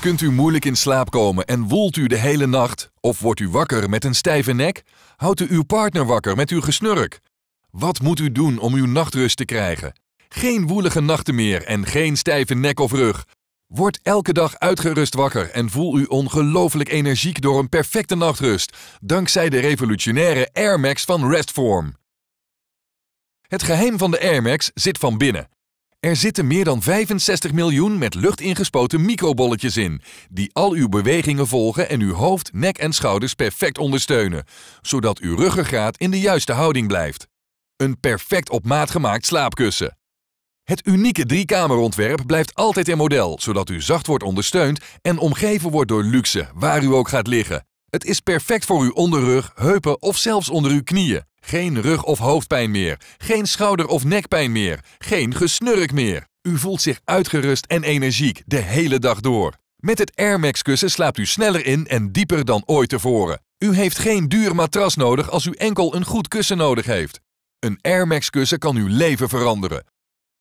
Kunt u moeilijk in slaap komen en woelt u de hele nacht? Of wordt u wakker met een stijve nek? Houdt u uw partner wakker met uw gesnurk? Wat moet u doen om uw nachtrust te krijgen? Geen woelige nachten meer en geen stijve nek of rug. Word elke dag uitgerust wakker en voel u ongelooflijk energiek door een perfecte nachtrust, dankzij de revolutionaire Air Max van Restform. Het geheim van de Air Max zit van binnen. Er zitten meer dan 65 miljoen met lucht ingespoten microbolletjes in, die al uw bewegingen volgen en uw hoofd, nek en schouders perfect ondersteunen, zodat uw ruggengraat in de juiste houding blijft. Een perfect op maat gemaakt slaapkussen. Het unieke driekamerontwerp blijft altijd in model, zodat u zacht wordt ondersteund en omgeven wordt door luxe, waar u ook gaat liggen. Het is perfect voor uw onderrug, heupen of zelfs onder uw knieën. Geen rug- of hoofdpijn meer. Geen schouder- of nekpijn meer. Geen gesnurk meer. U voelt zich uitgerust en energiek de hele dag door. Met het Air Max kussen slaapt u sneller in en dieper dan ooit tevoren. U heeft geen duur matras nodig als u enkel een goed kussen nodig heeft. Een Air Max kussen kan uw leven veranderen.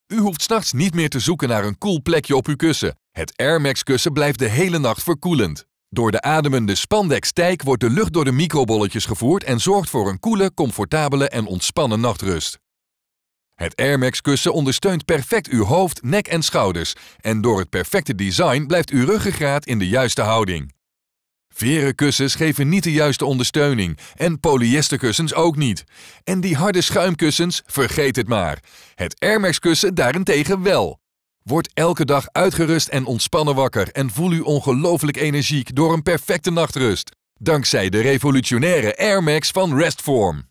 U hoeft s'nachts niet meer te zoeken naar een koel cool plekje op uw kussen. Het Air Max kussen blijft de hele nacht verkoelend. Door de ademende spandex-tijk wordt de lucht door de microbolletjes gevoerd en zorgt voor een koele, comfortabele en ontspannen nachtrust. Het Airmax kussen ondersteunt perfect uw hoofd, nek en schouders en door het perfecte design blijft uw ruggengraat in de juiste houding. Veren kussens geven niet de juiste ondersteuning en polyesterkussens ook niet. En die harde schuimkussens, vergeet het maar. Het Airmax kussen daarentegen wel. Word elke dag uitgerust en ontspannen wakker en voel u ongelooflijk energiek door een perfecte nachtrust. Dankzij de revolutionaire Air Max van Restform.